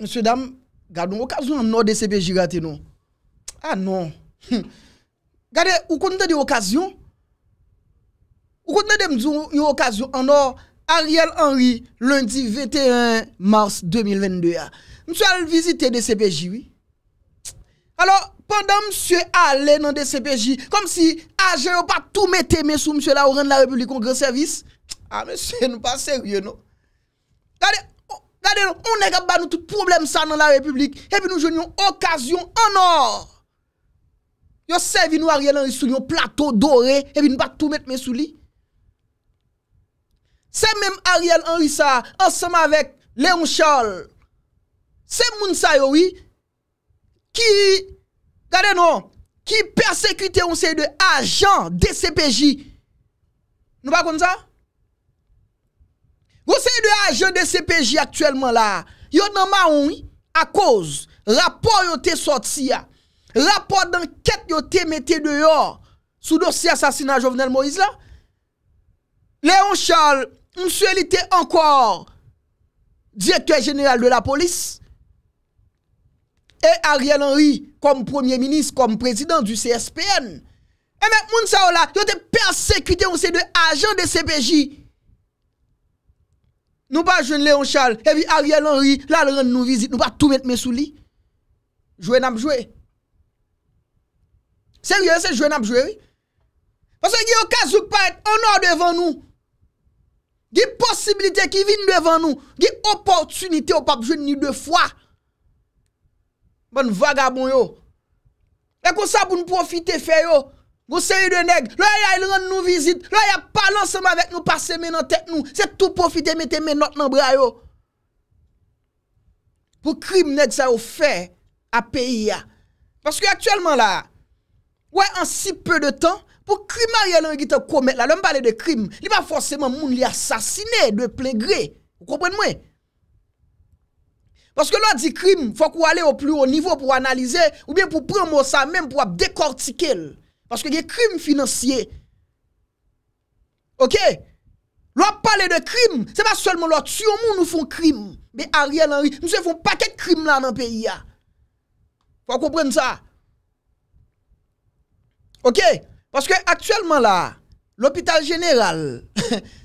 monsieur dame, gardons occasion en nord de CPJ raté non. Ah non. Hum. Gardez, vous compte de l'occasion, Vous compte de une occasion en or Ariel Henry lundi 21 mars 2022. Ah. Monsieur a visiter des CPJ oui. Alors pendant monsieur allait dans le CPJ comme si n'ai pas tout mettre mais sous monsieur là de la République en grand service. Ah monsieur nous pas sérieux non. Gardez. Gade nou, on ek ap ba nou tout problem sa nan la republik, epi nou jounyon okasyon anor. Yo sevi nou Ariel Henry soulyon plato dore, epi nou pa tout met men souli. Se mèm Ariel Henry sa, ansema vek Léon Charles, se moun sa yowi, ki, gade nou, ki persekute yon se yon agent de CPJ. Nou pa kon sa? Oseye de aje de CPJ aktuelman la, yo nan maouni a koz, rapor yo te sotsi ya, rapor dan ket yo te mette deyor, sou dosi asasina Jovenel Moïse la, Léon Charles, msou elite ankor, direktor general de la polis, e Ariel Henry, kom premier minis, kom prezident du CSPN, e men moun sa ou la, yo te persekute ou se de aje de CPJ, Nou pa jwen Leon Charles, evi Ariel Henry, lal rend nou vizit. Nou pa tou met men sou li. Jwen ap jwen. Seriè, se jwen ap jwen, oui. Pase yi okazouk pa et, anor devan nou. Yi posibilite ki vin devan nou. Yi oportunite ou pa jwen ni de fwa. Ban vagabon yo. E kon sa pou nou profite fe yo. Mwen se yon de neg, lò yon yon yon nou vizit, lò yon yon palan seman vek nou pase men nan tek nou, se tout profite mette men not nan bra yo. Pou krim neg sa yon fè a peyi ya. Paske aktuellement la, wè an si peu de tan, pou krim a yon yon yon gite komek la, lò m pale de krim, li pa foseman moun li asasine de plen gre. Mwen kompwen mwen? Paske lò di krim, fò kou ale yo plou yo nivou pou analize, ou bien pou prou mò sa men pou ap dekortike lò. Parce que y a crime financier. OK? L'on parle de crime, n'est pas seulement l'on tue monde nous font crime. Mais Ariel Henry, nous avons pas paquet de crimes là dans le pays. Faut comprendre ça. OK? Parce que actuellement là, l'hôpital général,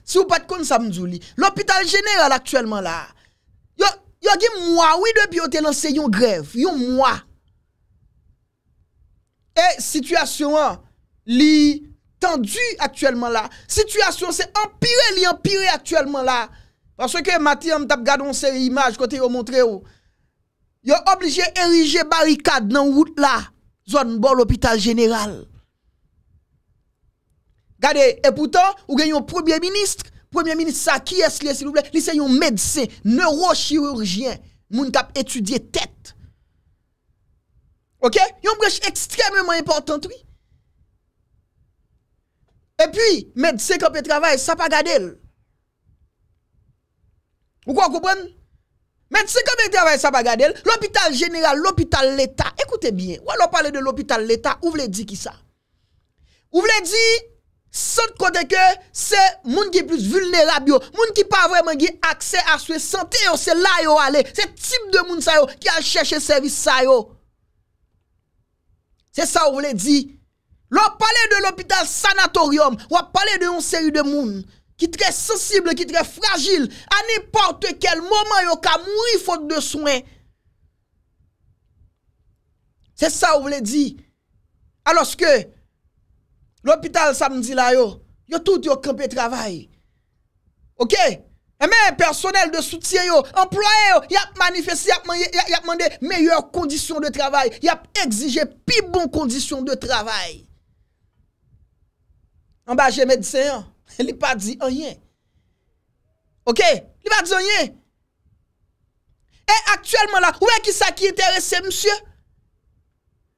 si vous pas de ça l'hôpital général actuellement là, y a un mois, oui, depuis vous avez lancé une grève, un mois. E, situasyon an, li tendu aktuelman la. Sityasyon se empire, li empire aktuelman la. Wansweke, mati an, mtap gadon se imaj kote yo montre yo. Yo oblije erije barikad nan wout la, zon mbo l'opital general. Gade, epoutan, ou gen yon premier ministre, premier ministre sa, ki es li, se louble, li se yon medse, neurochirurjien, moun kap etudye tet. Ok, yon brech ekstremement importante, oui. E puis, medse kepe travay, sa pa gade l. Ou kwa koupon? Medse kepe travay, sa pa gade l. L'hôpital jeneral, l'hôpital l'Etat. Ekoute bien, wè lò pale de l'hôpital l'Etat, ou vle di ki sa? Ou vle di, sot kote ke, se moun ki plus vulne la bio, moun ki pa vreman ge akse aswe, sante yo, se la yo ale, se tip de moun sa yo, ki a chèche servis sa yo. Se sa ou vle di, lò pale de l'hôpital sanatorium, wò pale de yon seri de moun ki tre sensible, ki tre fragil, aniporte kel mouman yo ka moui fote de souen. Se sa ou vle di, aloske l'hôpital sanatorium, yo tout yo krepe travay. Eh, mais personnel de soutien, employé, y a manifesté, y a demandé meilleures conditions de travail, y a exigé plus bonnes conditions de travail. En bas, j'ai médecin, hein. il n'a pas dit rien. Ok? Il n'a pas dit rien. Et actuellement là, où est-ce qui ça qui intéresse monsieur?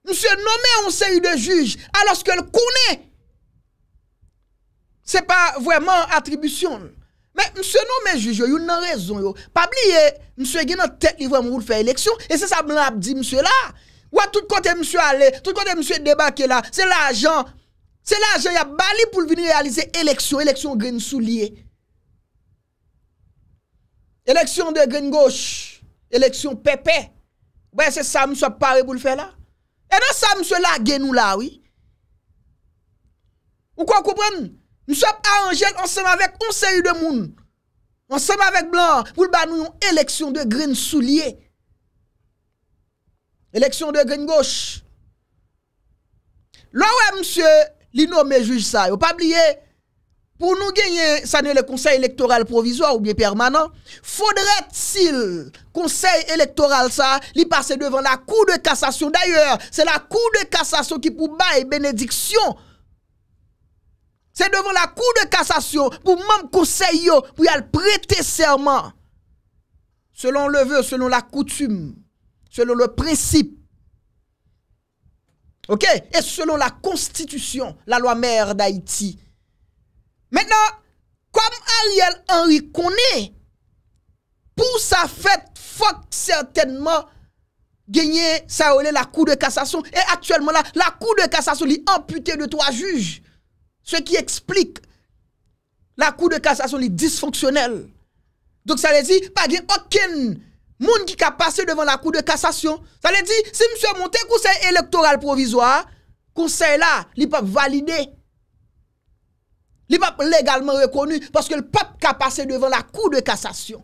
Monsieur nommé un série de juges, alors que le connaît. n'est pas vraiment attribution. Mse nou men juj yo, yon nan rezon yo. Pabli ye, mse gen nan tek li vwèm wou l fè eleksyon, e se sa blan ap di mse la. Wwa tout kote mse ale, tout kote mse debake la, se la jan, se la jan ya bali pou l vini realize eleksyon, eleksyon gren sou liye. Eleksyon de gren goch, eleksyon pepe, wè se sa mse pare wou l fè la. E nan sa mse la gen nou la, wii. Ou kwa koupren? Nous sommes arrangés ensemble avec conseil série de monde. Ensemble avec Blanc, pour nous une élection de green soulier. Élection de green gauche. L'OM, monsieur, l'innommé juge ça. Vous pas oublier, pour nous gagner, ça n'est le conseil électoral provisoire ou bien permanent, faudrait-il conseil électoral ça, passer devant la cour de cassation. D'ailleurs, c'est la cour de cassation qui pour bail bénédiction c'est devant la cour de cassation pour même conseiller, pour y prêter serment. Selon le vœu, selon la coutume, selon le principe. OK Et selon la constitution, la loi mère d'Haïti. Maintenant, comme Ariel Henry connaît, pour sa fête, faut certainement gagner ça la cour de cassation. Et actuellement, là, la cour de cassation est amputée de trois juges. Ce qui explique la Cour de cassation est dysfonctionnelle. Donc ça veut dire, pas de aucun monde qui a passé devant la Cour de cassation. Ça veut dire, si monsieur monté conseil électoral provisoire, conseil là, il pas validé. Il pas légalement reconnu parce que le peuple a passé devant la Cour de cassation.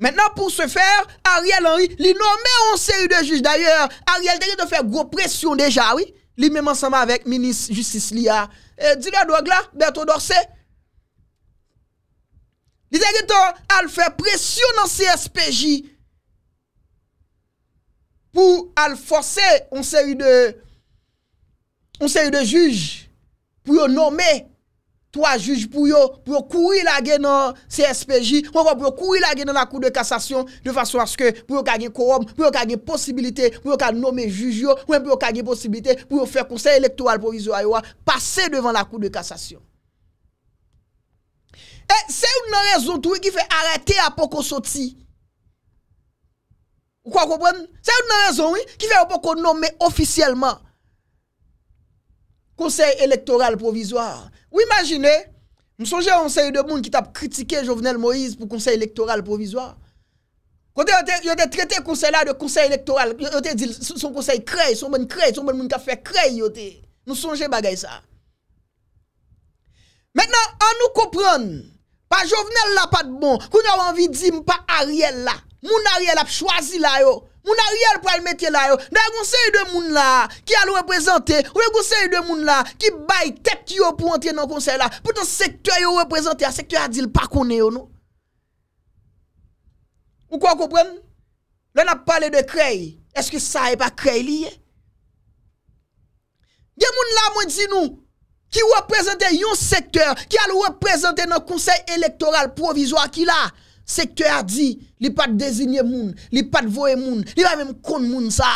Maintenant, pour ce faire, Ariel Henry, il nommé une série de juges. D'ailleurs, Ariel Henry doit faire gros pression déjà, oui. li mèm ansama avèk, minis justice li a, eh, di la do glan, bèto dorsè, li zèkè ton, al fè presyon nan CSPJ, pou al fòsè, on sè yu de, on sè yu de juj, pou yo nomè, pou yo nomè, Ou a juj pou yo prokou ilage nan CSPJ, ou a prokou ilage nan la kou de kassasyon de fasyon aske pou yo kage korom, pou yo kage posibilite, pou yo kage nome juj yo, ou a pou yo kage posibilite pou yo fèr konsey elektoral pou vizu aywa, pasey devan la kou de kassasyon. E se yon nan rezon tou yon ki fèy arete apoko soti, ou kwa kompwen, se yon nan rezon yon ki fèy apoko nome ofisyelman. conseil électoral provisoire. Vous imaginez, nous songeons un série de monde qui t'a critiqué Jovenel Moïse pour conseil électoral provisoire. Quand il ont traité le conseil là de conseil électoral, ils ont dit son conseil crée, son bon crée, son bon monde qui a fait crée. Nous songeons bagay ça. Maintenant, on nous comprendre. Pas Jovenel là, pas de bon. Qu'on a envie de dire, pas Ariel là. Mon Ariel a choisi là, yo. Moun nan yon pral metye la yo, nan yon konsey yon moun la ki al wè prezante, moun nan yon konsey yon moun la ki bay tek yo pou antey nan konsey la, pou ton sektor yo wè prezante, a sektor a di l pa kone yo nou. Moun kwa koupren? Lè nan pale de krey, eske sa e pa krey liye? Gen moun la moun di nou, ki wè prezante yon sektor, ki al wè prezante nan konsey elektoral provizwa ki la, que tu as dit, il pas désigner moun, il pas voyer moun, il pas même kon moun ça.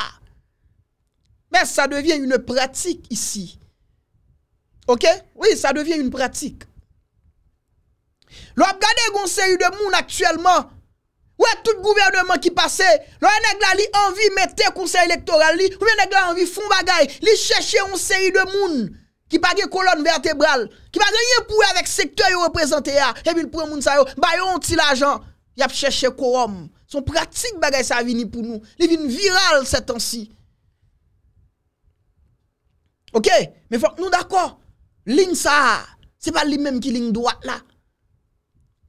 Mais ça devient une pratique ici. OK Oui, ça devient une pratique. L'on regardez une série de moun actuellement. est tout gouvernement qui passait, l'on a li envie mettre conseil électoral li, ou bien nèg envie fond bagay, li chercher une série de moun qui pas de colonne vertébrale, qui pas rien pour avec secteur représenté et puis pour monde ça yon, ba yon un petit l'argent, y a cherché quorum. Son pratique bagay ça vini pour nous. Il vient viral cette temps-ci. OK, mais faut que nous d'accord. Ligne ça, c'est pas lui-même qui ligne droite là.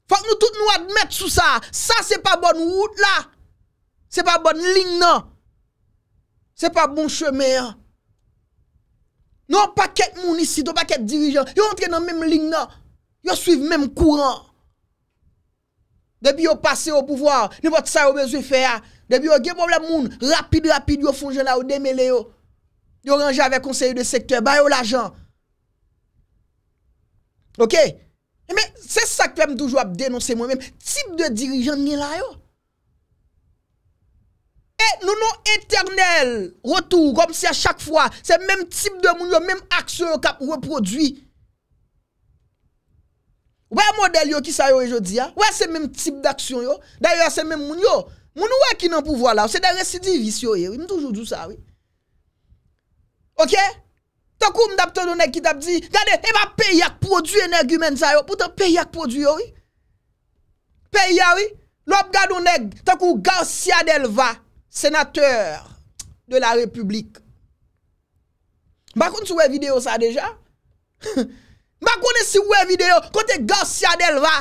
Faut que nous tous nous admettre sous ça. Ça c'est pas bonne route là. C'est pas bonne ligne non. C'est pas bon chemin. Hein. Nou pa ket moun isi, nou pa ket dirijan, yo entre nan menm ling nan, yo suive menm kouran. Debi yo pase yo pouvoar, ne pot sa yo bezwe feya, debi yo ge boble moun, rapide rapide yo fonjen la ou demele yo. Yo ranje ave konseri de sektor, bayo l'ajan. Ok? Eme, se sa kvem toujou ap denonse mwen menm, tip de dirijan nye la yo? E, nou nou eternel Rotou, kom si a chak fwa Se menm tip de moun yo, menm aksyon yo Kap reprodui Ouwe model yo ki sa yo e jodi ya Ouwe se menm tip d'aksyon yo Daya se menm moun yo Moun yo wè ki nan pouvo la, ou se den residi vis yo ye Mou toujou djou sa we Ok Tokou mdap ton nou nek ki dap di Gade, e va peyak produi ene gumen sa yo Poutan peyak produi yo we Peya we Nou ap gade nou nek, tokou gau siya del va Senatèr de la republik. Bakoun sou we videyo sa deja? Bakoun sou we videyo kote gans ya del va?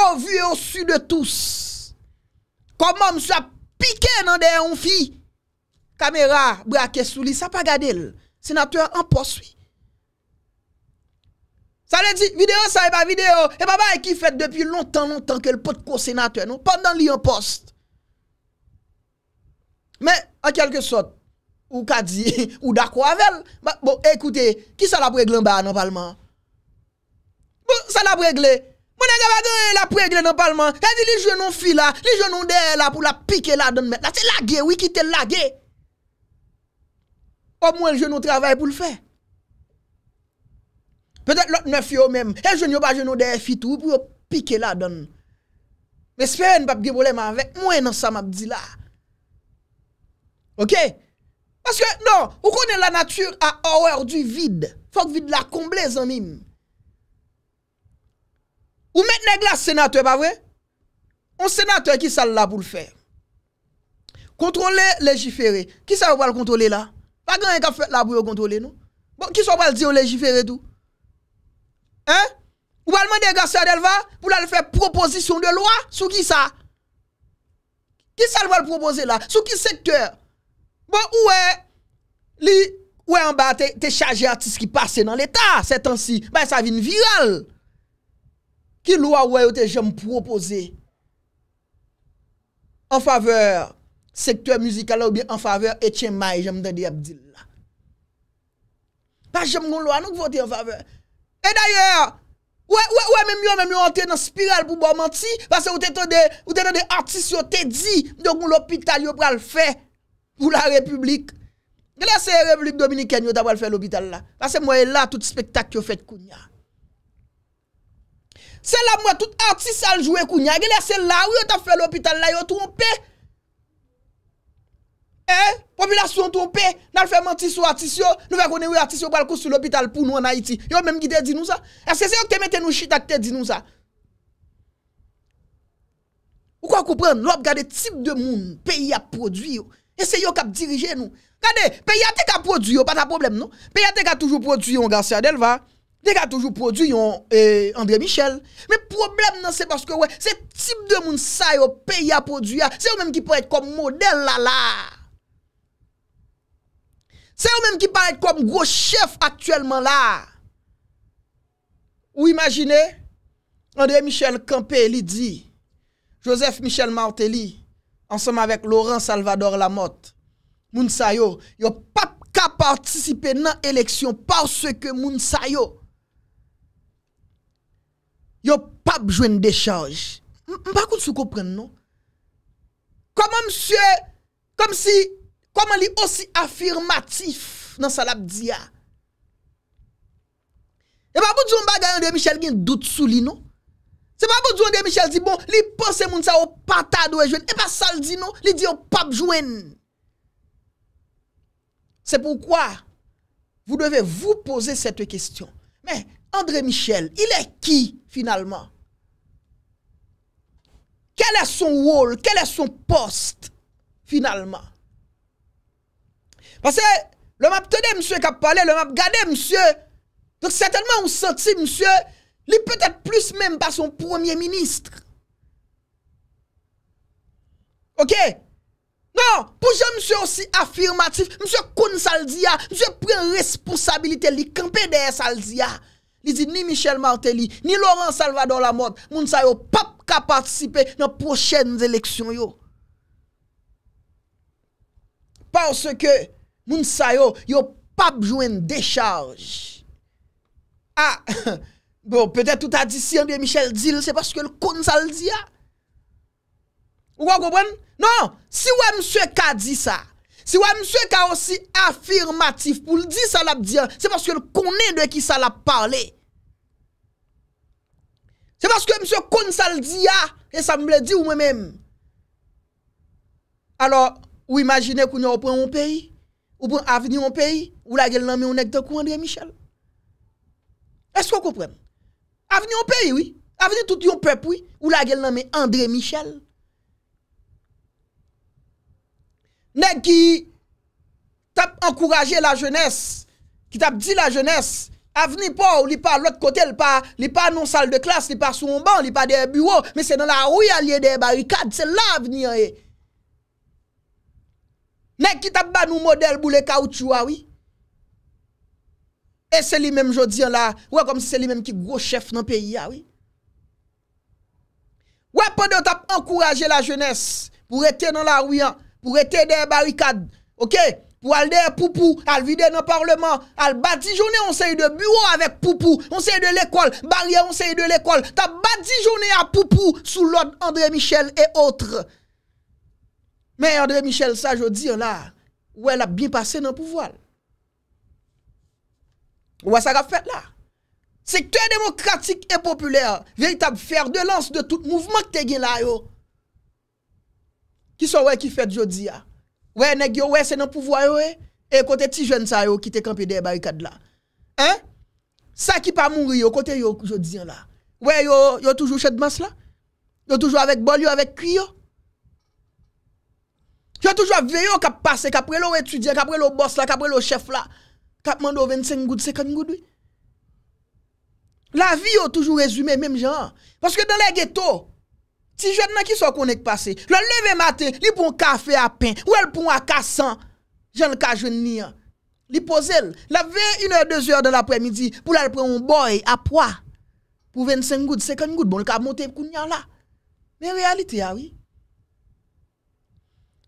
Ou vu ou su de tous? Kom mòm sou ap pike nan de yon fi? Kamera, brake sou li. Sa pa gade l? Senatèr an poswi. Sa le di videyo sa e ba videyo. E baba e ki fet depi lontan lontan ke l potko senatèr nou. Pan nan li an poste. Men, an kelke sot, ou ka di, ou da kwa vel, bon, ekoute, ki sa la pregle mba nan palman? Bon, sa la pregle, mwen a gaba de la pregle nan palman, e di li jenon fi la, li jenon de la pou la pike la dan men, la se lage, wiki te lage, ou mwen jenon travay pou l fe. Petet lot ne fio men, e jenon ba jenon de fi tou pou yo pike la dan. Me spen pap geboleman vek, mwen an sa map di la. Ok? Paske, nou, ou konen la natyur a hour du vide. Fok vide la komble zanmim. Ou metne glas senate, pa vwe? On senate ki sal la pou l'fer. Kontrole, legifere. Ki sal wale kontrole la? Pa gen yon ka fote la pou yon kontrole nou? Bon, ki sal wale di ou legifere tout? Hein? Ou wale mwende glas senate lva? Pou lale fwe proposisyon de lwa? Sou ki sa? Ki sal wale proposi la? Sou ki sektor? Bo ouwe, li ouwe anba te chaje artist ki pase nan l'Etat se tan si. Mwen sa vin viral. Ki lwa ouwe yo te jem propose. An faveur sektwa musikala ou bie an faveur Etienne May jem dade Abdil. Mwen jem gon lwa nou kvote an faveur. E daye, ouwe ouwe mwen mwen mwen ante nan spiral pou bo mwanti. Basse ou te dade artist yo te di. Mwen jen goun l'opital yo pral fey. Ou la republik. Gèlè se republik dominiken yo ta wèl fè l'hôpital la. La se mwèl la tout spektak yo fèt kounya. Se la mwèl tout artiste aljouè kounya. Gèlè se la wèl ta fè l'hôpital la yo trompè. Eh. Population trompè. Nan fè mantis ou artiste yo. Nou fè konè wè artiste yo balko sou l'hôpital pou nou an Haiti. Yo mèm gidè di nou sa. Eske se yo te mette nou chit ak te di nou sa. Ou kwa koupèn. Lou ap gade tip de moun. Peyi ap prodvi yo. E se yo kap dirije nou Kade, pe ya te ka produyo, pa ta problem nou Pe ya te ka toujou produyon Garcia Delva Te ka toujou produyon eh, André Michel Me problem nan se baske we Se tip de moun sa yo pe ya produyo Se yo menm ki parek kom model la la Se yo menm ki parek kom gros chef aktuelman la Ou imagine André Michel Kampé li di Joseph Michel Martelly ensem avèk Laurent Salvador Lamotte, moun sa yo, yo pap ka partisipe nan eleksyon par se ke moun sa yo, yo pap jwen de chanj. Mpa kout sou koupren nou? Koman msye, koman li osi afirmatif nan sa labdia? E mpa kout sou mba gayon de Michel Gine dout sou li nou? C'est pas pour André Michel dit bon, il pense moun sa au pata pas jouer. Et eh pas ben, ça le dit non, il dit au pape jouer. C'est pourquoi vous devez vous poser cette question. Mais André Michel, il est qui finalement Quel est son rôle Quel est son poste finalement Parce que le map monsieur qui a parlé, le map gardé monsieur. Donc certainement on sentit monsieur Li peut-être plus même pas son premier ministre. Ok? Non! Pour je m'suis aussi affirmatif, m'suis con Saldia, m'suis pris responsabilité, li campé derrière Saldia. Ah. Li dit ni Michel Martelly, ni Laurent Salvador Lamont, moun sa yo pape ka participe nan prochaines élections yo. Parce que moun sa yo, yo pape jouen décharge a... Ah, Bon, peut-être tout a dit si André Michel dit, c'est parce que le con ça le dit. Hein. Vous comprenez? Non, si ou monsieur K dit ça, si ou monsieur K aussi affirmatif pour le dire ça l'a dit, c'est parce que le connaît de qui ça l'a parlé. C'est parce que monsieur con ça le dit hein. et ça me l'a dit ou moi-même. Alors, vous imaginez qu'on a prend un pays, ou prend avenir un pays, ou la gueule n'a mis un nec de André Michel. Est-ce que vous comprenez? Aveni yon pep, oui. Aveni tout yon pep, oui. Ou la gel nanme André Michel. Nèk ki tap ankouraje la jenès, ki tap di la jenès, aveni pou ou li pa l'ot kote, li pa non sal de klas, li pa sou mou ban, li pa der bureau, mè se nan la rouy alye der barikad, se la aveni an, e. Nèk ki tap ban nou model bou le kawt chou, a, eh. ah oui. E se li menm jodi an la, wè kom si se li menm ki gwo chef nan peyi ya, ah wè? Wè pwede tap ankouraje la jones, pou rete nan la wiyan, pou rete de barikad, pou al de Poupou, al vide nan parleman, al badi jounen onseye de bureau avèk Poupou, onseye de l'ekol, barien onseye de l'ekol, tap badi jounen a Poupou, sou l'od André Michel et autres. Men André Michel sa jodi an la, wè la bin pase nan pou voal. Ouè sa ka fèt la? Sektor demokratik e populè a. Veritab fèr de lans de tout mouvment k te gen la yo. Ki sa ouè ki fèt yo di a? Ouè neg yo, ouè se nan pouvoi yo e? E kote ti jen sa yo, ki te kampi de e bayi kad la. Hein? Sa ki pa moun yo, kote yo yo di a la. Ouè yo, yo toujou chèd mas la? Yo toujou avèk bol yo, avèk kri yo? Yo toujou avèk veyo kap pase, kapre lo etudien, kapre lo boss la, kapre lo chef la. Kap mando 25 gouttes, 50 gouttes, La vie est toujours résumée, même genre. Parce que dans les ghettos, si je nan qui sont connecté passé, le lever matin, il prend un café à pain, ou elle pour un cassant, jeune ka jeune ni hein. Li pose la 21h 2h de l'après-midi pour elle prendre un boy à poids pour 25 gouttes, 50 gouttes, bon le monte monter kounya là. Mais réalité ah oui.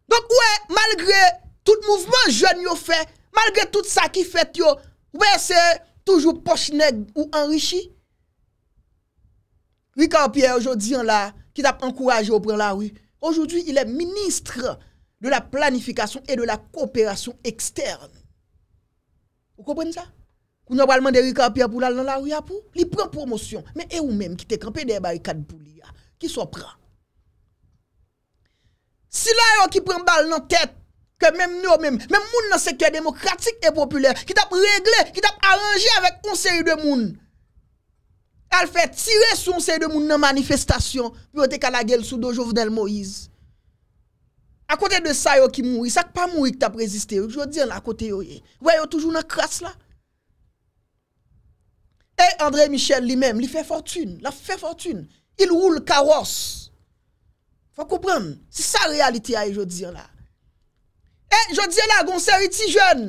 Donc ouais, malgré tout mouvement jeune yo fait Malgré tout sa ki fèt yo, wè se toujou pochineg ou anrişi? Rika Pia yojodiyan la, ki tap ankouraje yo prè la wè, ojoudwi ilè ministre de la planifikasyon e de la koopèrasyon ekstern. Ou kopèn sa? Kou normalman de Rika Pia pou lal nan la wè ya pou? Li prèm promosyon, men e ou mèm ki te kampe de barikad pou li ya, ki so prèm. Si la yo ki prèm bal nan tèt, que même nous même même monde dans secteur démocratique et populaire qui t'a réglé qui t'a arrangé avec conseil série de monde elle fait tirer son seil de monde dans manifestation pour te gueule sous dos Jovenel Moïse à côté de ça yo qui mouri ça pas mourir qui t'a résisté Aujourd'hui, dis à côté yo eh. ouais toujours dans la crasse là et André Michel lui-même il fait fortune il fait fortune il roule carrosse faut comprendre c'est ça la réalité aujourd'hui là Eh, yo dize la, goun seri ti joun.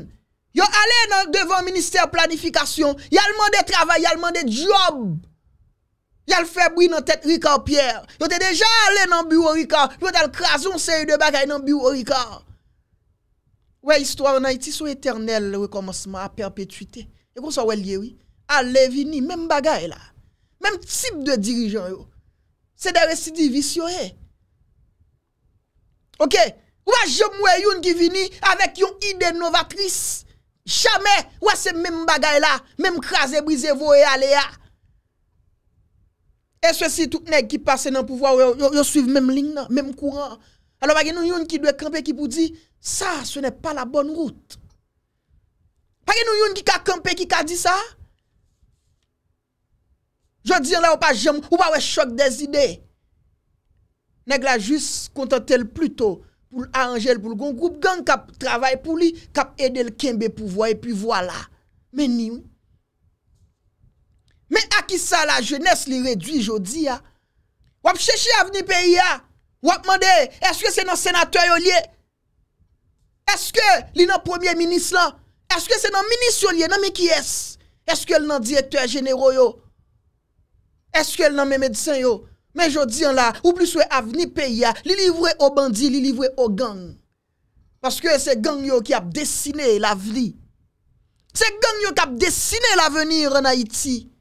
Yo ale nan devan minister planifikasyon. Yal mande travay, yal mande job. Yal febwi nan tet Rikard Pierre. Yo te dejan ale nan bureau Rikard. Yo tal krasoun seri de bagay nan bureau Rikard. Wey, istwa nan iti sou eternel wey komosman a perpetuité. E goun sa wey liyewi. Ale vini, mem bagay la. Mem tip de dirijan yo. Se de residi vis yo e. Oké. Ouwa jemwe yon ki vini avèk yon ide novatris. Chame, ouwa se mem bagay la, mem kraze, brize, voe, alea. E sò si tout neg ki pase nan pouvoi, yo suive mem ling nan, mem kouran. Alò bagay nou yon ki dwe kampe ki pou di, sa, se ne pa la bon route. Bagay nou yon ki ka kampe ki ka di sa, jodi an la ouwa jemwe, ouwa we chok des ide. Neg la jis kontantel pluto pou l'a Anjel, pou l'gon group gang, kap travay pou li, kap edel kenbe pou vwa, epi vwa la. Menim. Men akisa la jenese li redwi jodi ya. Ah? Wap cheshi avni peyi ya. Ah? Wap mande, eske se nan senatoy yo liye? Eske li nan premier minis lan? Eske se nan minis yo liye nan Miki S? Eske li nan direktor jenero yo? Eske li nan menmedisan yo? Mais je dis là, ou plus souhait avenir pays, li livrer au bandits, li livrer au gang. Parce que c'est gang yo qui a dessiné l'avenir. C'est gang yo qui a dessiné l'avenir en Haïti.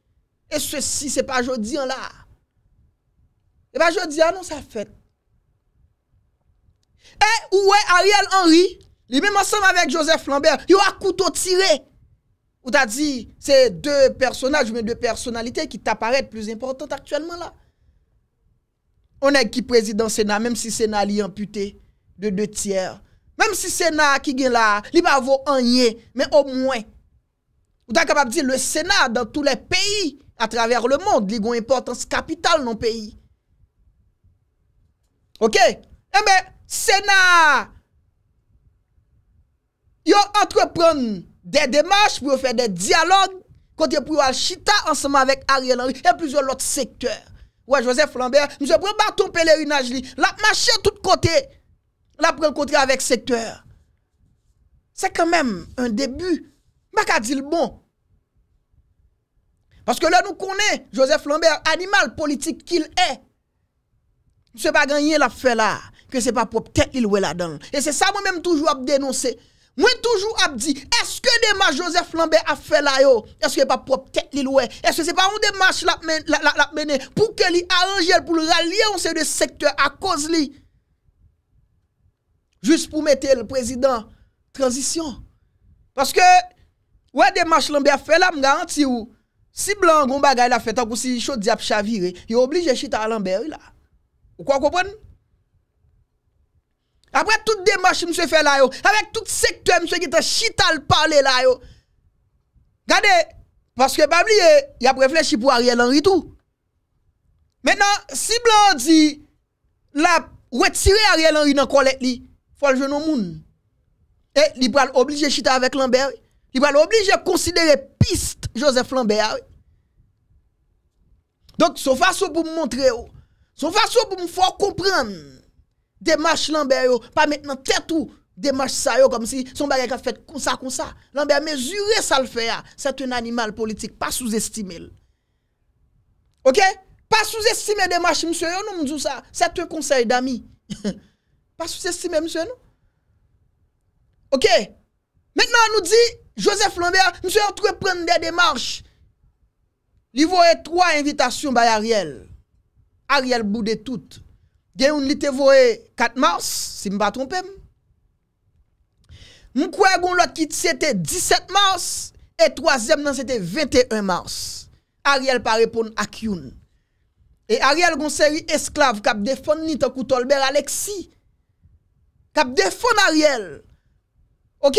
Et ceci, c'est pas jodi là. Et pas jodi ah non, ça fait. Et eh, où est Ariel Henry? li même ensemble avec Joseph Lambert, Il a couteau tiré. Ou t'as dit, c'est deux personnages, mais deux personnalités qui t'apparaissent plus importantes actuellement là. Onè ki prezident Sénat, mèm si Sénat li amputé de 2 tiers. Mèm si Sénat ki gen la li mè avou anye, mè o mwen. Ou ta kapap di le Sénat dan tout le peyi a traver le moun, li goun importans kapital non peyi. Ok? E eh mè, Sénat! Yo antrepron de demarche pou yo fè de diyalog konti yo pou yo alchita ansama vek Ariel Henry et plusieurs lot sektèr. Ouè, Joseph Lambert, nou se pouen baton pelerinaj li. La, ma chè tout kote, la pouen kote avèk sektèr. Se kèmèm, an debu, baka di l bon. Paske lè nou konè, Joseph Lambert, animal politik ki l è. Se pa ganyè la fè la, ke se pa pou ptèk li l wè la dan. E se sa mèm toujou ap denonsè. Mwen toujou ap di Eske demache Joseph Lambert a fe la yo Eske yon pa prop tek li lwe Eske se pa yon demache la ap mene Pou ke li aranje el pou l ralye Yon se yon de sektor a koz li Jus pou mete el prezident Transisyon Paske Wè demache Lambert a fe la mga an ti ou Si blan goun bagay la fe Tak ou si chot di ap chavire Yon oblije chita a Lambert Ou kwa kopwen apre tout demache mse fè la yo, avek tout sektwè mse ki te chital pale la yo. Gade, maske bab li e, ya breflechi pou Ariel Henry tou. Menan, si blan di, la wetire Ariel Henry nan kolek li, folje nou moun. E, li pral oblije chital avek Lambert, li pral oblije konsidere piste Joseph Lambert. Donk, sou faso pou mwontre yo, oh. sou faso pou mwfwa kompranm, Demarche Lambert yo, pa mètenan tètou Demarche sa yo, kom si son bagay ka fèt Kon sa, kon sa, Lambert mèzure sa l'fè ya Sèt un animal politik, pa souz estime l Ok, pa souz estime demarche Msyo yo nou mdjou sa, sèt un konsey d'ami Pa souz estime msyo yo nou Ok, mètenan nou di Joseph Lambert, msyo yo twè pren de demarche Livoye 3 invitation bay Ariel Ariel Boudetout Gen yon te voye 4 mars, si m trompe M gon lot ki c'était 17 mars, et troisième nan c'était 21 mars. Ariel pa répond à Kyun. Et Ariel gon série esclave kap defon ni tan Tolbert Alexis. Kap defon Ariel. OK?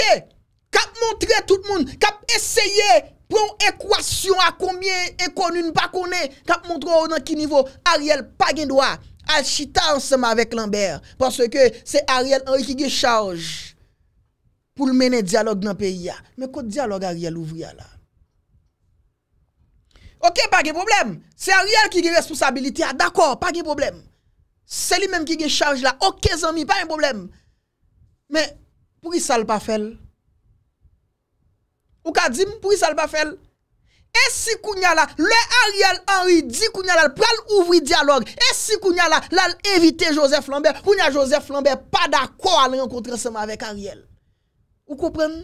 Kap montre tout le monde, kap essaye pour équation à combien et pas connaît, kap montre au nan ki niveau Ariel pa gen droit. Al chita ansema vek Lambert. Paswe ke se Ariel enri ki ge chanj pou l menen diyalog nan peyi ya. Men kote diyalog Ariel ouvri ya la? Ok, pa ge problem. Se Ariel ki ge responsabilite ya, ah, d'akor, pa ge problem. Se li menm ki ge chanj la, ok zanmi, pa en problem. Men, pou yi sal pa fel? Ou ka di m pou yi sal pa fel? Et si Kounyala, le Ariel Henry dit Kounyala, pral ouvri dialogue. Et si Kounyala, l'al évité Joseph Lambert, a Joseph Lambert, pas d'accord à rencontrer ensemble avec Ariel. Vous comprenez?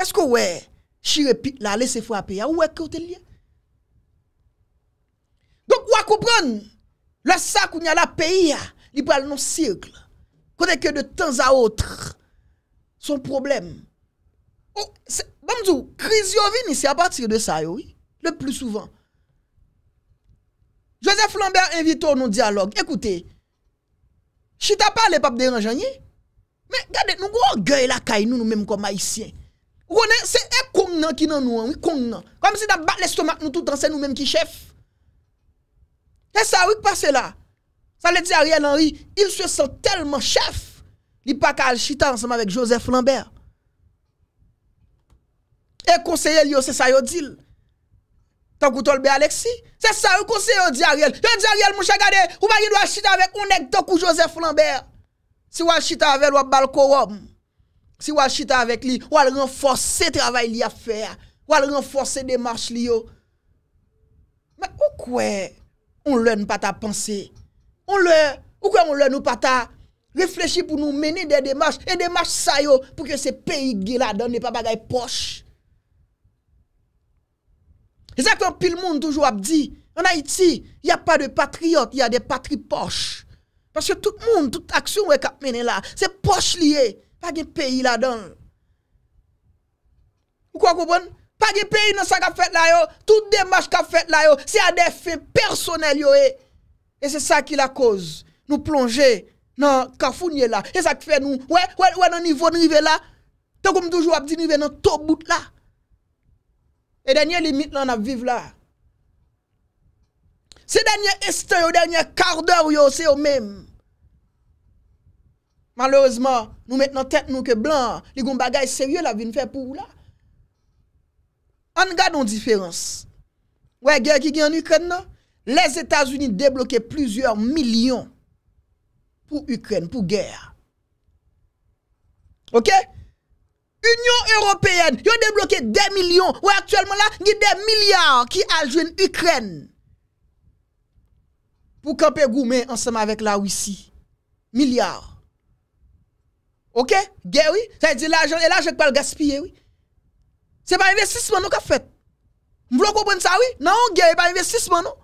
Est-ce que ouais, chire pit la, laissez frapper, ou ouais, côté lié? Donc, vous comprenez? Le sa la pays, hein, il pral non cirque. est que de temps à autre, son problème. Oh, crise vini, c'est à partir de ça, oui. Le plus souvent. Joseph Lambert invite nos dialogue. Écoutez, chita parle pas de dérangeant. Mais regardez, nous avons gueule la caille nous nous-mêmes comme haïtiens. C'est un con qui nous nous, hein, oui, con Comme si nous l'estomac nous tout dans nous-mêmes qui chef. Et ça, oui, passe là. Ça le dit Ariel Henry, il se sent tellement chef. Il pas qu'à chita ensemble avec Joseph Lambert. Et conseiller, c'est ça, il dit. Tant que Tolbe Alexis, c'est ça, le conseiller, il dit Ariel. Il mon chagade, ou pas qu'il doit chiter avec un nek tant Joseph Lambert. Si vous chita avec ou balcorum, si vous chita avec lui, ou al renforcer travail li a faire, ou al renforcer démarche li yo. Mais ou quoi on le ne pas ta penser? On le ou quoi on le nous pas ta réfléchir pour nous mener des démarches et démarches ça yo pour que ce pays là donne pas bagay poche. Exactement, pile monde toujours a dit, en Haïti, il n'y a pas de patriotes, il y a des patri poches. Parce que tout le monde, toute action est mené là, c'est poche lié, pas de pays là-dedans. Vous comprenez Pas de pays dans ça qu'a fait là yo, toute démarche qu'a fait là yo, c'est à des fins personnelles et, c'est ça qui la cause. Nous plonger dans le là, et ça qui fait nous ouais ouais ouais dans niveau de là. Tant comme toujours a dit dans tout bout là. Et dernière limite vivre là. vivre la. Se dernier este dernier quart d'heure d'heure c'est au même. Malheureusement, nous mettons tête nous que blanc, les gon choses sérieux la vinn faire pour là. On garde une différence. Ouais, guerre qui gagne en Ukraine les États-Unis débloquaient plusieurs millions pour Ukraine, pour guerre. OK Union européenne, ils ont débloqué des millions. Ou actuellement là, il y a des milliards qui ajoutent l'Ukraine. Pour camper Goumé ensemble avec la Russie. Milliards. Ok? Guerre, oui. Ça veut dire l'argent, et l'argent pas le gaspiller, oui. C'est pas investissement, non qu'a fait. Vous voulez comprendre ça, oui? Non, c'est pas investissement, non.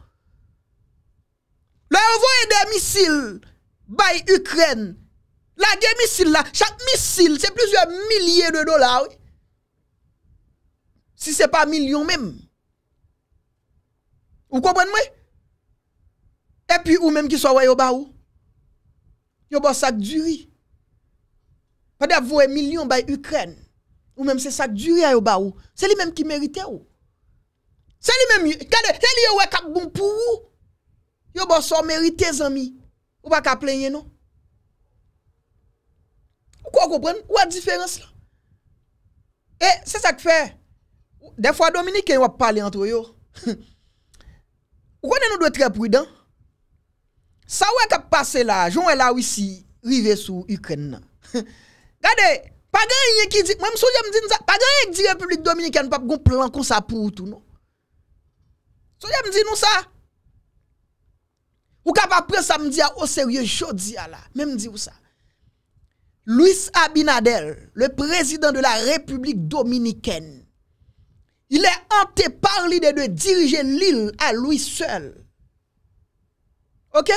Là, voit des missiles, by Ukraine. La guerre missile là, chaque missile, c'est plusieurs milliers de dollars. Oui. Si ce n'est pas million même. Vous comprenez Et puis ou même qui soit au bas ou. Yo sac du riz. Pas un million par Ukraine. Ou même c'est sac du riz au bas C'est lui même qui mérite ou. C'est lui même, c'est lui qui est bon pour vous. Yo bon bah, so mérité ami Ou pas qu'à non. Ou kwa kompren? Ou a diferans la? E, se sa k fè? De fwa Dominiken wap pale antro yo. Ou konen nou dwe trep widen? Sa wè kap pase la, joun wè la wisi, rive sou Ukren nan. Gade, pa gen yon yon ki di, mwen m sou jem di nou sa, pa gen yon yon ki di Republik Dominiken wap gon pleman kon sa pou tou nou. Sou jem di nou sa? Ou kap apre sa m di a, o se wye jodi a la, mwen m di wou sa. Louis Abinadel, le président de la République dominicaine, il est hanté par l'idée de diriger l'île à lui seul. Ok?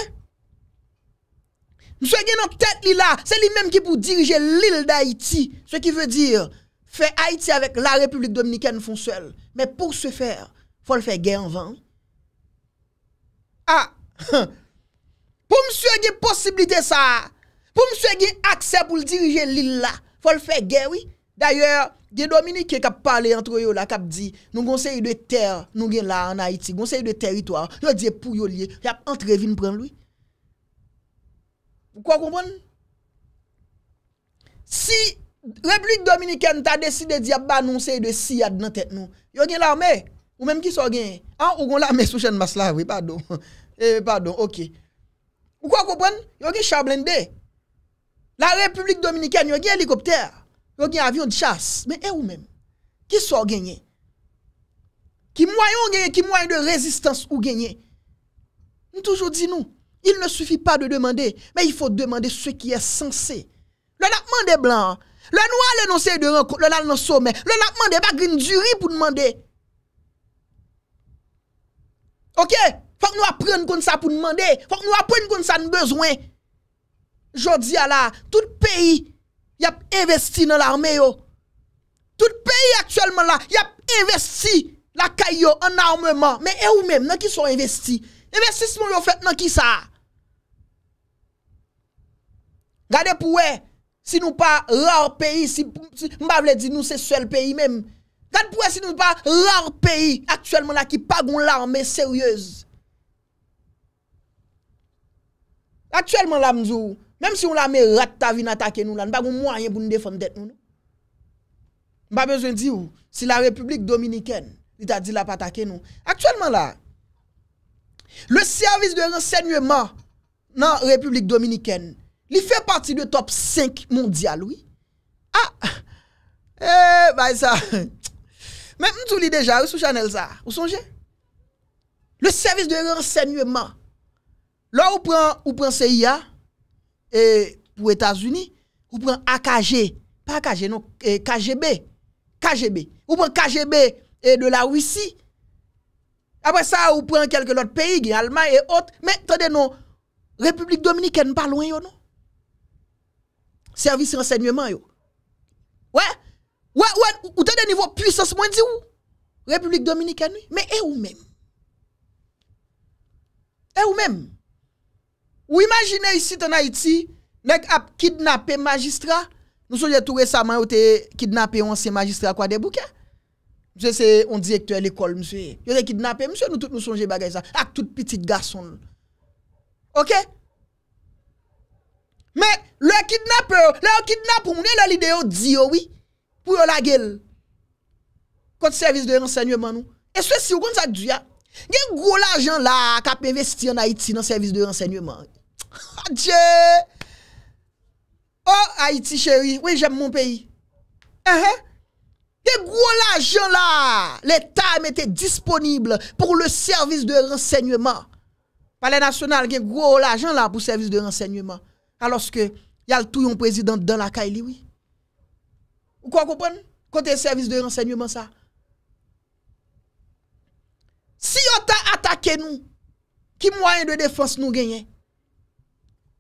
Monsieur Guénon, tête là, c'est lui-même qui pour diriger l'île d'Haïti. Ce qui veut dire, faire Haïti avec la République dominicaine font seul. Mais pour ce faire, faut le faire guerre en vain. Ah! Pour monsieur, il y a possibilité ça. Pou mswe gen akse pou l dirije li la, fò l fè gen, wè. D'ayò, gen Dominike kap pale antro yo la, kap di, nou gonsè yi de ter, nou gen la an Haiti, gonsè yi de teritoar, yo diye pou yo liye, yap entrevin pran l wè. Ou kwa koupon? Si Republik Dominiken ta deside di ap banonsè yi de si ad nan tet nou, yo gen la mè, ou mèm ki so gen, an ah, ou gon la mè sou chen mas la wè, padon. Eh, padon, ok. Ou kwa koupon? Yo gen chablèn dey. La Republik Dominikane, yon gen helikopter, yon gen avyon di chas, men e ou men, ki sou genye? Ki mwayon genye, ki mwayon de rezistans ou genye? Nou toujou di nou, il ne soufi pa de demande, men yon fote demande sou ki es sensé. Le lakman de blan, le nou alenonse de renkot, le lal non soumen, le lakman de bagrin djuri pou demande. Ok? Fok nou apren kon sa pou demande, fok nou apren kon sa nbezwen demande. jodi a la, tout peyi yap investi nan l'arme yo. Tout peyi aktuelman la, yap investi la kayo anarmeman. Men e ou men, nan ki son investi. Investismon yo fèt nan ki sa. Gade pou we, si nou pa lor peyi, si mbavle di nou se sel peyi men. Gade pou we, si nou pa lor peyi, aktuelman la ki pagoun l'arme seryèz. Aktuelman la mzou, Mem si ou la me rat ta vi nan take nou la, nan bagou mwanyen pou nou defandet nou. Mba bezwen di ou, si la Republik Dominiken, li ta di la pa take nou. Aktuellement la, le servis de rensegnement nan Republik Dominiken, li fe pati de top 5 mondial, oui? Ha! Ah, eee, eh, bay sa! Men mtou li deja, ou sou chanel sa? Ou sonje? Le servis de rensegnement, la ou pren se iya, et pour États-Unis, ou prend AKG, pas AKG non, e, KGB, KGB. Ou prend KGB e, de la Russie. Après ça, ou prend quelques autres pays, l'Allemagne et autres. Mais attendez non, République dominicaine pas loin yo non. Service renseignement yo. Ouais. Ouais, ouais, ou t'as niveau puissance moins où? République dominicaine, mais et ou même? Et ou même? Ou imagine yisi tan Haiti, mek ap kidnape magistra, nou sonje tou resaman ou te kidnape yon se magistra kwa debouke. Mse se yon direktor l'ekol, mse. Yon se kidnape, mse nou sonje bagay sa, ak tout pitit gason. Ok? Mek, le kidnape, le yo kidnape ou mne, le li deyo diyo, oui, pou yo la gel. Konti servis de rensegnouman nou. E sou e si ou konti sa diya. Gen gwo la jen la kap investi an Haiti nan servis de rensegnouman nou. Ah, Dieu! Oh, Haïti chérie, oui, j'aime mon pays. Uh -huh. gros l'argent là, l'État était disponible pour le service de renseignement. Palais national, des gros l'argent là pour le service de renseignement. Alors que, y a le tout un président dans la Kaili, oui. Ou quoi comprendre? Côté service de renseignement ça. Si on t'a attaqué nous, qui moyen de défense nous gagnons?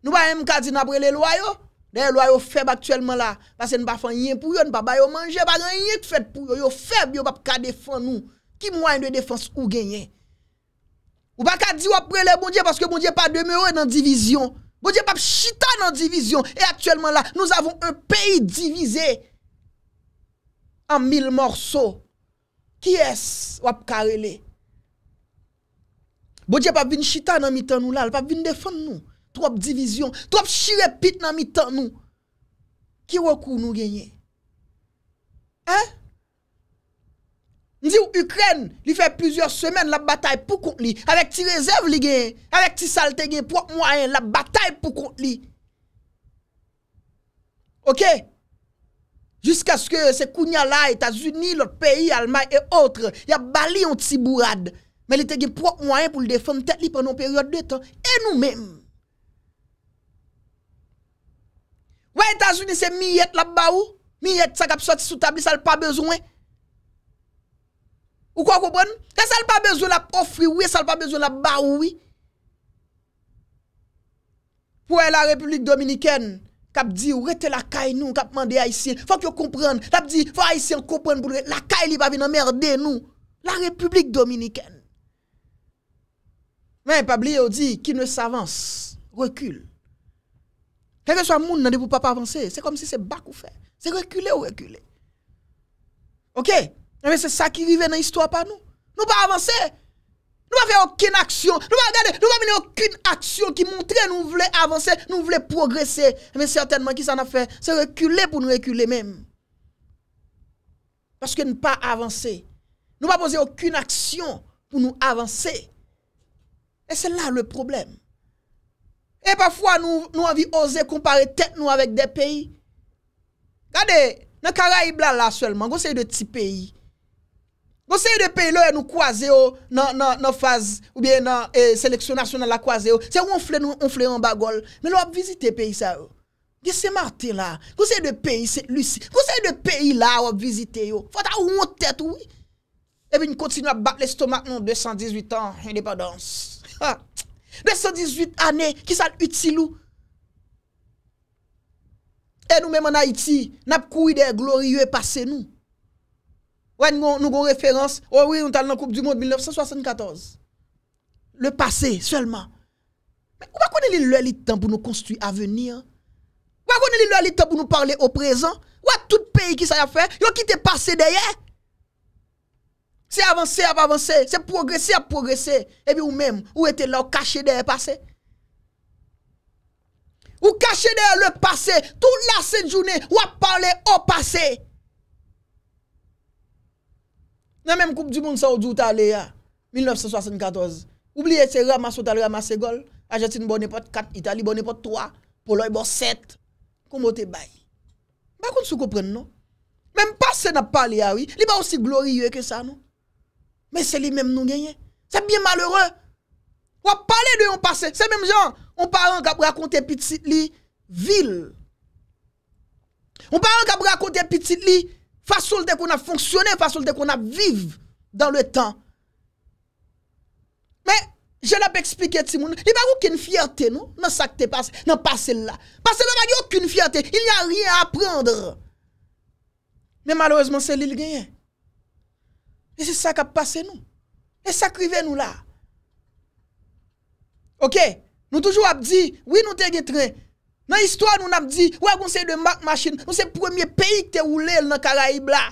Nou ba yon mkazi nan brele lwa yo Den lwa yo feb aktuelman la Basen nan pa fanyen pou yo Nan pa bayo manje Nan pa fanyen pou yo Yo feb yo pap ka defan nou Ki mwa yon de defans ou genyen Ou pa ka di wap brele bonje Paske bonje pa demewe nan divizyon Bonje pap chita nan divizyon Et aktuelman la nou avon un peyi divize An mil morso Ki es wap karele Bonje pap vin chita nan mitan nou la Pap vin defan nou Trop divizyon, trop shirepit nan mi tan nou. Ki wakou nou genye? Hein? Ndi ou Ukren, li fè plusieurs semen la batay pou kont li. Avèk ti rezèv li genye, avèk ti salte genye, pou wak mwayen la batay pou kont li. Ok? Jiska skè se kounya la, Etats-Unis, lot peyi, Almany et autres, ya bali yon ti bourade. Mè li te genye pou wak mwayen pou li defen, mwen tek li penon peryode de tan, e nou mèm. Pa etajouni se mi yet la ba ou Mi yet sa kap soti sou tabli Sal pa bezoun Ou kwa koupon Sal pa bezoun la pofri ou Sal pa bezoun la ba ou Pwen la republik dominiken Kap di ou rete la kay nou Kap mande a isi Fok yo koupon La kay li pa vin amerde nou La republik dominiken Men pabli yo di Ki ne savans Rekul Quel soit le monde, ne pas avancer. C'est comme si c'est bac ou fait. C'est reculer ou reculer. Ok? Mais eh c'est ça qui vivait dans l'histoire, pas nous. Nous pas avancer. Nous pas faire aucune action. Nous pas regarder, nous pas mener aucune action qui montre nous voulons avancer, nous voulons progresser. Mais eh certainement, qui s'en a fait? C'est reculer pour nous reculer même. Parce que nous pas avancer. Nous pas poser aucune action pour nous avancer. Et c'est là le problème. E pafwa nou anvi ose kompare tet nou avèk de peyi. Gade, nan kara yi blan la swelman, gose yi de ti peyi. Gose yi de peyi lo e nou kwaze yo nan faz ou bien nan e, seleksyonasyon nan la kwaze yo. Se ou on fle yon bagol. Men wap vizite peyi sa yo. Gise martin la. Gose yi de peyi se lus. Gose yi de peyi la wap vizite yo. Fwa ta ou mwot tet ou. E bi nou kontinwa bak l'estomak nou 218 an. Independans. 118 années, qui sont utile Et nous même en Haïti, nous avons couru des glorieux passés nous. Ouais, nous avons référence. Oh oui, nous avons la Coupe du Monde 1974. Le passé seulement. Mais on va connaître le temps pour nous construire l'avenir. On va connaître le temps pour nous parler au présent. Pourquoi tout pays qui ça a fait, il a quitté passé derrière. Se avanse ap avanse, se progrese ap progrese, e bi ou mem, ou ete la ou kache deri pase. Ou kache deri le pase, tout la se jouni, ou ap parle au pase. Nan menm koup di moun sa ou djouta le ya, 1974, oubliye se ramas wotal ramase gol, ajetin bonepot 4, itali bonepot 3, poloy bon 7, koumote bayi. Bakoun sou koupren nou? Menm pase na pale ya ah wi, li ba ou si gloriye ke sa nou? mais c'est lui-même nous gagnons. C'est bien malheureux. On parle de yon passé. C'est même genre, on parle qui raconter petit li ville. On parle qui raconter petit li façon qu'on a fonctionné, façon qu'on a vivre dans le temps. Mais je l'ai expliqué à moun. il n'y a aucune fierté non dans ça qui passé, dans passé là. que là, il n'y a aucune fierté, il n'y a rien à apprendre. Mais malheureusement, c'est lui l'île gagne. E se sa ka pase nou. E sa krive nou la. Ok. Nou toujou ap di. Oui nou te getren. Nan istwa nou ap di. Ou e konsey de mak machine. Nou se premier peyi ki te oulel nan karaib la.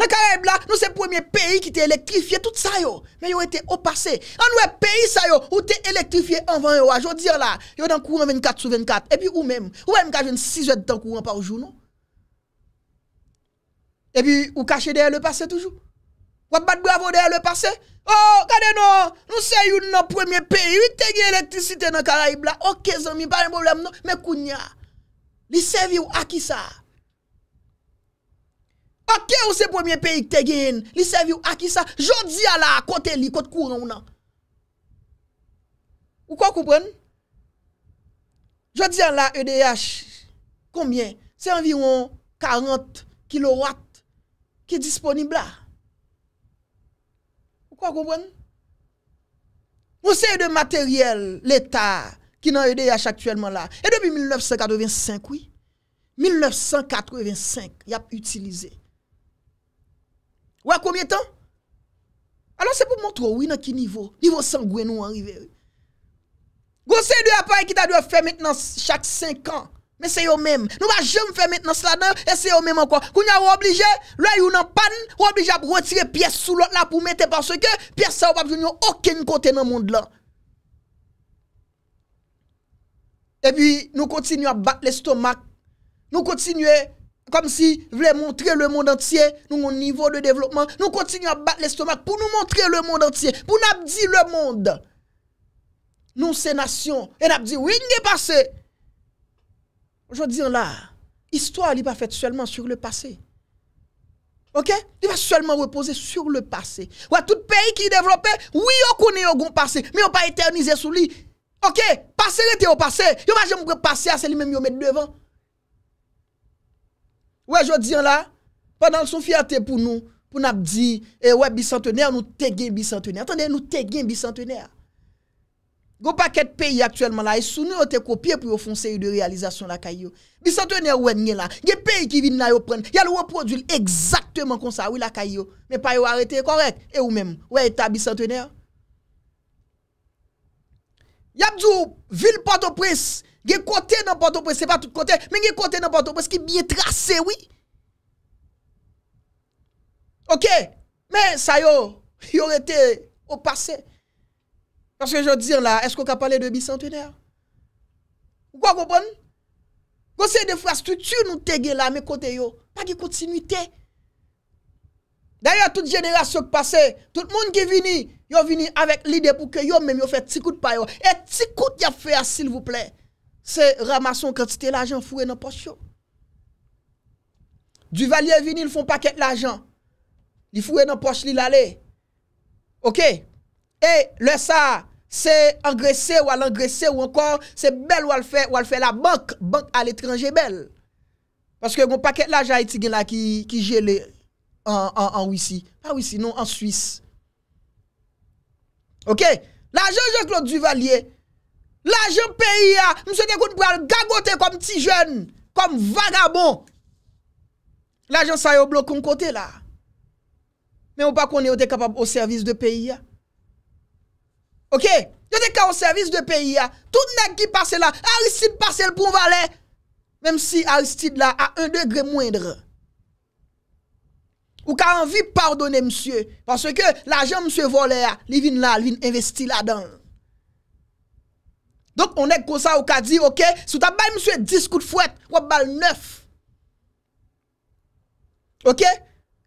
Nan karaib la. Nou se premier peyi ki te elektrifye. Tout sa yo. Men yo e te opase. An ou e peyi sa yo. Ou te elektrifye an van yo a. Jou dir la. Yo dan kouan 24 sou 24. E pi ou men. Ou men kajen 6 wet dan kouan pa ou jounou. Et puis, ou cachez derrière le passé toujours. Ou bat bravo derrière le passé. Oh, regardez nous, nous sommes le premier pays, qui a l'électricité dans le Caraïbes là. Ok, zami, pas de problème, non. Mais kounya, li servi ou à qui ça? Ok, ou c'est premier pays qui li servi ou à qui ça? Jodi à la, côté li, côté courant ou non. Ou quoi comprendre? Jodi à la EDH, combien? C'est environ 40 kilowatts Ki disponib la. Ou kwa kompwen? Mwen se yon de materyel, l'Etat, ki nan yon e de yach aktuelman la. E dobi 1985, oui? 1985, yap utilize. Ou a komye tan? Alon se pou mwontrou, oui, nan ki nivou? Nivou san gwenou anrive. Gwose yon de apay ki ta dwe fe met nan chak 5 an. Mais c'est eux-mêmes. Nous ne jamais faire maintenant cela et c'est eux-mêmes encore. Qu'on est obligé, là, ils panne, pas, ou obligé à retirer pièce sous l'autre là pour mettre parce que pièces ça va pas venir aucun côté dans le monde là. Et puis, nous continuons à battre l'estomac. Nous continuons comme si nous voulions montrer le monde entier nous un niveau de développement. Nous continuons à battre l'estomac pour nous montrer le monde entier, pour nous dire le monde. Nous, ces nations, Et nous dit, oui, nous passé dis là, l'histoire n'est pas faite seulement sur le passé. OK Il va seulement reposer sur le passé. Ouais, tout pays qui est développé, oui, on connaît au passé, mais on pas éternisé sous lui. OK Passé était au passé. Yo pas jamais passé à celui même yo mettre devant. Ouais, je dis là, pendant son fierté pour nous, pour nous dire, eh ouais, bicentenaire, nous t'es bicentenaire. Attendez, nous t'es bicentenaire. Gou pa ket peyi aktuelman la, e sou nou o te kopye pou yo fon seyi de realizasyon la kayo. Bisantwene ouen nye la, gen peyi ki vin la yo pren, yal ouen prodjil eksaktemen konsa, ou la kayo, men pa yo arete, e korek, e ou men, ouen eta bisantwene. Yabdou, vil porto pres, gen kote nan porto pres, se pa tout kote, men gen kote nan porto pres, ki biye trase, oui. Ok, men sayo, yo rete, ou pase, ok, Pansè jò dir la, esko ka pale 2000 centenèr? Ou kwa gò bon? Gò se de fwa stoutu nou tege la me kote yo, pa ki kontinuitè. Daya tout jenera sòk pase, tout moun ki vini, yo vini avèk lide pou ke yo, men yo fè tsi kout pa yo, et tsi kout ya fè asil vouple, se ramason kètite l'ajan fwè nan poch yo. Du valye vini, l'fon pakèt l'ajan, li fwè nan poch li lale. Ok, et lè sa, Se engrese ou al engrese ou ankon, se bel wale fe la bank, bank al etranje bel. Paske yon paket la ajan eti gen la ki jele an wisi, an wisi non, an swis. Ok, la ajan jen klo duvalye, la ajan peyi ya, mse te koun pou al gagote kom ti jen, kom vagabon. La ajan sa yo blok kon kote la, men w pa kon yo te kapab o servis de peyi ya. Ok, yo de ka ou servis de peyi ya, tout nek ki pase la, Aristide pase l pou valè, mèm si Aristide la a un degre mwèndre. Ou ka anvi pardonè msye, panse ke l ajan msye vole ya, li vin la, li vin investi la dan. Donk, onèk konsa ou ka di, ok, sou ta bay msye dis kout fwèp, wap bal nèf. Ok,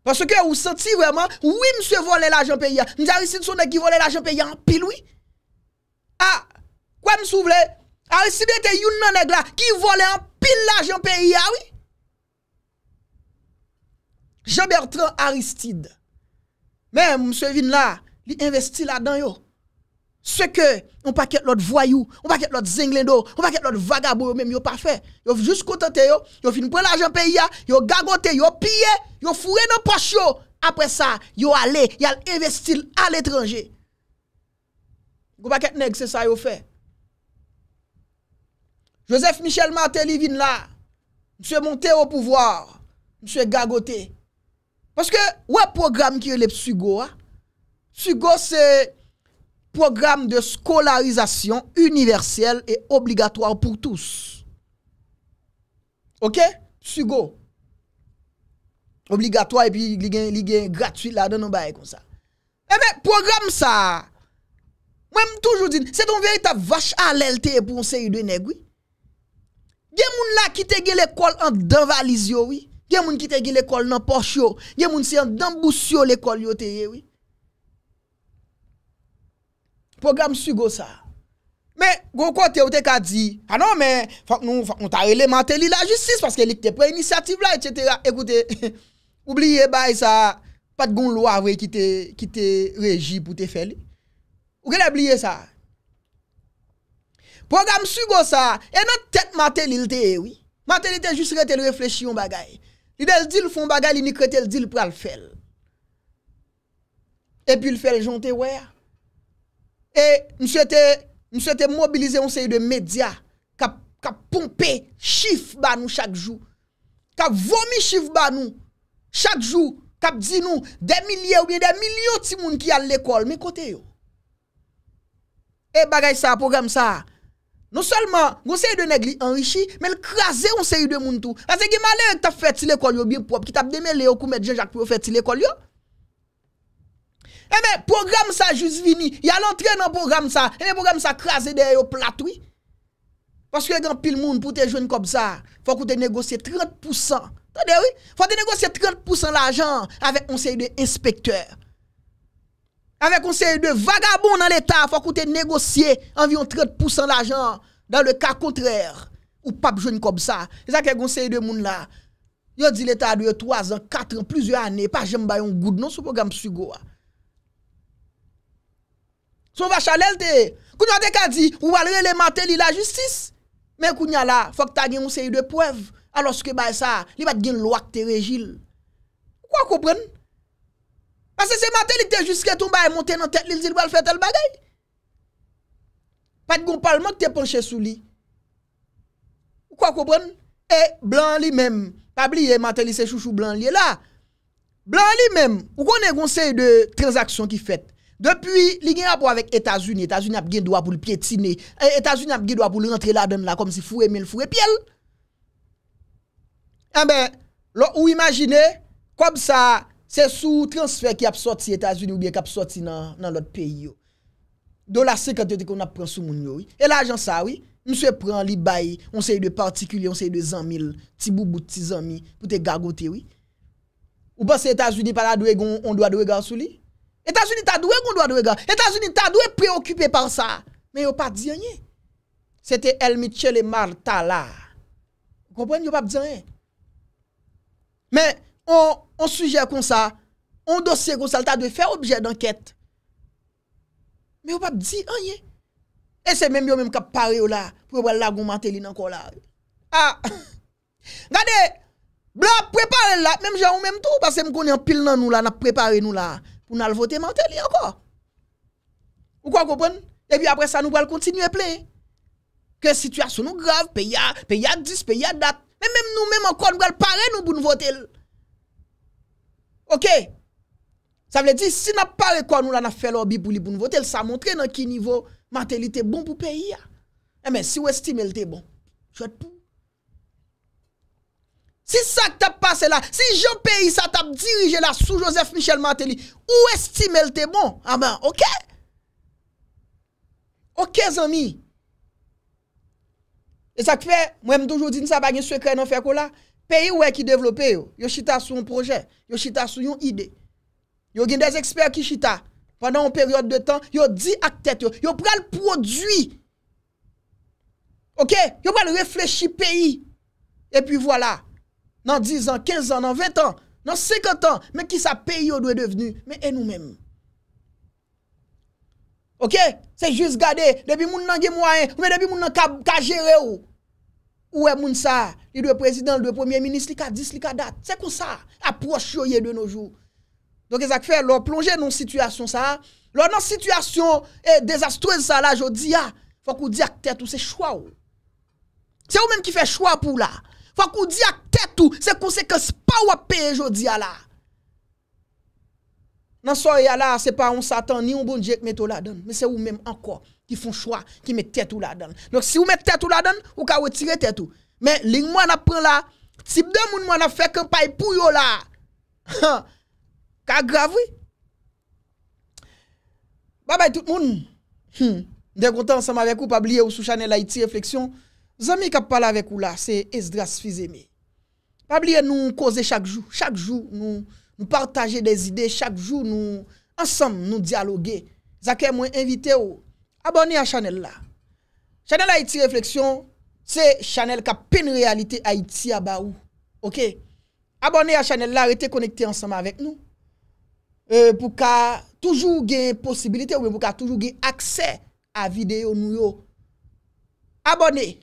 panse ke ou santi wèman, wèm msye vole l ajan peyi ya, ni a Aristide son nek ki vole l ajan peyi ya, an pil wèy, Ah, quoi me souvle? Aristide était yon nan qui volait en pile l'argent pays ah oui. Jean-Bertrand Aristide. Même monsieur vin là, il investit là-dedans yo. Ce que on qu'être l'autre voyou, on qu'être l'autre zinglendo, on être l'autre vagabond même yo pas fait. Yo juste contenté yo, yo fin prendre l'argent pays a, yo gagoté, yo pillé, yo fourré dans poche Après ça, yo allé, yo investi à l'étranger. Kou pa ket neg se sa yo fe. Joseph Michel Martel y vin la. Mse Monte au pouvoir. Mse Gagote. Paske, wè program ki yon le psugo, psugo se program de skolarizasyon universel e obligatoir pou tous. Ok? Psugo. Obligatoir e pi li gen gratwit la, donon baye kon sa. Ebe, eh program sa a. Mwen m toujou din, se ton vey ta vache alel teye pou mse yu de negwi. Gen moun la kite ge l'ekol an dan valiz yo wii. Gen moun kite ge l'ekol nan poch yo. Gen moun se an dan bous yo l'ekol yo teye wii. Program su go sa. Men, go kote ou te ka di, anon men, fok nou fok nou ta elemente li la jistis paske li te pre inisiativ la etc. Ekoute, oubliye bay sa pat goun lo avwe ki te reji pou te feli. Ou gen e bliye sa? Program sugo sa, e not tet matel il te ewi. Matel il te jist rete le reflechyon bagay. Li del dil fon bagay, li ni krete le dil pou al fel. E pi l fel jante we. E, mswe te, mswe te mobilize yon sey de media, kap pompe, chif ba nou chak jou. Kap vomi chif ba nou, chak jou, kap di nou, de milye ou, de milye ou ti moun ki al lekol, me kote yo. E bagay sa, program sa, nou solman, goun se yi de negli enri chi, men krasi yon se yi de moun tou. Ase ki malè yon tap fet si lè kol yon bin pop, ki tap demè lè yon koumè djenjak pou fet si lè kol yon. E eh men, program sa, Jusvini, yalantre nan program sa, e eh men program sa krasi de yon platoui. Paske yon pil moun pou te joun kop sa, fò kou te negosye 30%. Fò te negosye 30% l'ajan avèk yon se yi de inspektor. Avè kon seyi de vagabon nan l'Etat, fòk ou te negosye anvion 30% l'ajan dan le ka kontrèr ou pap joun kòb sa. E zake kon seyi de moun la, yo di l'Etat de 3 an, 4 an, plizye anè, pa jem bayon goud non sou program psigo a. Sou va chalèl te, kounyan de kadi, ou valre elemante li la justis, men kounyan la, fòk ta gen kon seyi de poev, alòs ke bay sa, li bat gen lwak te rejil. Kwa koupren? Pase se mante li te jiske tomba e monte nan tet li, li zil wale fete l bagay. Pati goun palman te ponche sou li. Ou kwa koubon, e, blan li menm, pabli e, mante li se chou chou blan li e la. Blan li menm, ou kon e gounseye de transaksyon ki fete. Depi, li gen apwa vek Etasuni, Etasuni ap gen doa pou li pye tine, Etasuni ap gen doa pou li rentre la den la, kom si fure mil fure piel. A eh ben, ou imagine, kom sa, Se sou transfer ki ap sorti Etasuni ou biye ki ap sorti nan lot peyo. Do la sekanteti kon ap pran sou moun yo. E la jan sa, oui. Mse pran li bayi, on se yi de partikulye, on se yi de zanmil, ti bou bouti, ti zanmi, pou te gagote, oui. Ou pa se Etasuni pala dwey kon, on dwey dwey gar sou li. Etasuni ta dwey kon dwey dwey gar. Etasuni ta dwey preokipe par sa. Men yo pa diyanye. Se te Elmi Chele Marta la. Konpwen yo pa diyanye. Men... On sujè kon sa, on dosye kon sa, lta dwe fè objè d'ankèt. Mè ou pap di an ye. E se mèm yo mèm kap pare ou la, pou wè l lago mante li nan kon la. Ha, gade, blan, prepare l la, mèm jan ou mèm tou, pasè mèm kon yon pil nan nou la, nan prepare nou la, pou nan l vote mante li an kon. Ou kon koupon? E pi apre sa nou wèl kontinu e ple. Ke situasyon nou grav, pe ya, pe ya dis, pe ya dat, mèm mèm nou mèm an kon, nou wèl pare nou pou nou vote l. Ok, sa vle di, si na pare kwa nou la na fel obi pou li pou nou votel, sa montre nan ki nivou Mateli te bon pou peyi ya. E eh men, si ou estime el te bon, chouette pou. Si sa tap pase la, si Jean-Pierre sa tap dirije la sou Joseph Michel Mateli, ou estime el te bon, amen, ah ok? Ok, zanmi. E sa kwe, mwen mdojou di nisa bagen sou ekre nan feko la, Peyi wè ki devlopè yo, yo chita sou yon projè, yo chita sou yon ide. Yo gen dez eksper ki chita, pandan yon peryode de tan, yo di ak tèt yo, yo pral prodwi. Ok, yo pral reflechi peyi. E pi wala, nan 10 an, 15 an, nan 20 an, nan 50 an, men ki sa peyi yo dwe deveni, men en nou men. Ok, se juz gade, debi moun nan gemwaen, ou men debi moun nan kajere yo. Ou e moun sa, li dwe prezident, li dwe premier minis, li ka dis, li ka dat. Se kon sa, apwos choye de nou jou. Donke zak fe, lor plonje nou situasyon sa. Lor nou situasyon, e, desastreze sa la, jodi ya. Fak ou di ak tèt ou, se chwa ou. Se ou men ki fe chwa pou la. Fak ou di ak tèt ou, se kon se ke spawapè, jodi ya la. Nan so, ya la, se pa ou satan, ni ou bon djek meto la, don. Me se ou men, anko. Ki foun chwa, ki mè tèt ou la dan. Lòk si ou mè tèt ou la dan, ou ka wè tire tèt ou. Mè, ling mwa na pran la, tip de moun mwa na fèk an paipou yo la. Ha! Ka grav wè? Babay tout moun, mè dekontan ansam avek ou, pablie ou sou chanel la iti refleksyon, zami ka pala avek ou la, se es dras fizeme. Pablie nou kose chak jou, chak jou nou partaje des ide, chak jou nou ansam nou dialogè. Zakè mwen invite ou, abonnez à Chanel là. Chanel Haïti Réflexion, c'est Chanel qui a peine réalité Haïti à Baou. OK? Abonnez à Chanel là, restez connecté ensemble avec nous. Euh, pour qu'à toujours des possibilité ou pour qu'à toujours accès à vidéo Abonnez,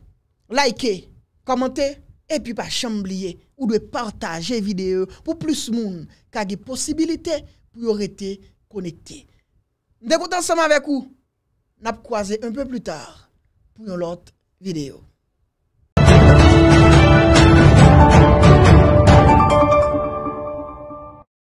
likez, commentez et puis pas oublier ou de partager vidéo pour plus moun qui des possibilités pour rester connecté. Nous ensemble avec vous. N'abcroisez un peu plus tard pour une autre vidéo.